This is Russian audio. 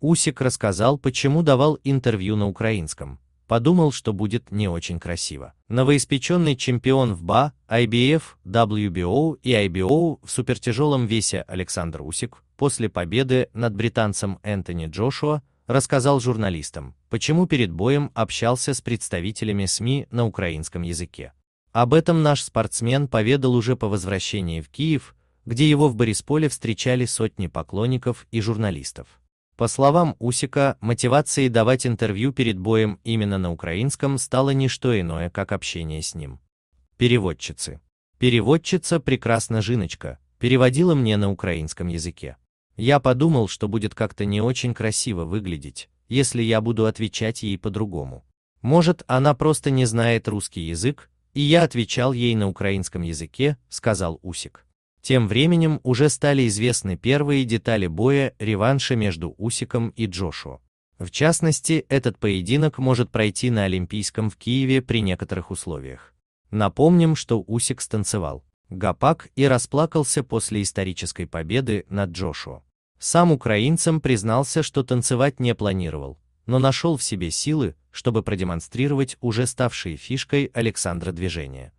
Усик рассказал, почему давал интервью на украинском. Подумал, что будет не очень красиво. Новоиспеченный чемпион в БА, IBF, WBO и IBO в супертяжелом весе Александр Усик после победы над британцем Энтони Джошуа рассказал журналистам, почему перед боем общался с представителями СМИ на украинском языке. Об этом наш спортсмен поведал уже по возвращении в Киев, где его в Борисполе встречали сотни поклонников и журналистов. По словам Усика, мотивацией давать интервью перед боем именно на украинском стало не что иное, как общение с ним. Переводчицы. Переводчица прекрасно Жиночка, переводила мне на украинском языке. Я подумал, что будет как-то не очень красиво выглядеть, если я буду отвечать ей по-другому. Может, она просто не знает русский язык, и я отвечал ей на украинском языке, сказал Усик. Тем временем уже стали известны первые детали боя реванша между Усиком и Джошу. В частности, этот поединок может пройти на Олимпийском в Киеве при некоторых условиях. Напомним, что Усик станцевал гапак и расплакался после исторической победы над Джошу. Сам украинцам признался, что танцевать не планировал, но нашел в себе силы, чтобы продемонстрировать уже ставшие фишкой Александра движения.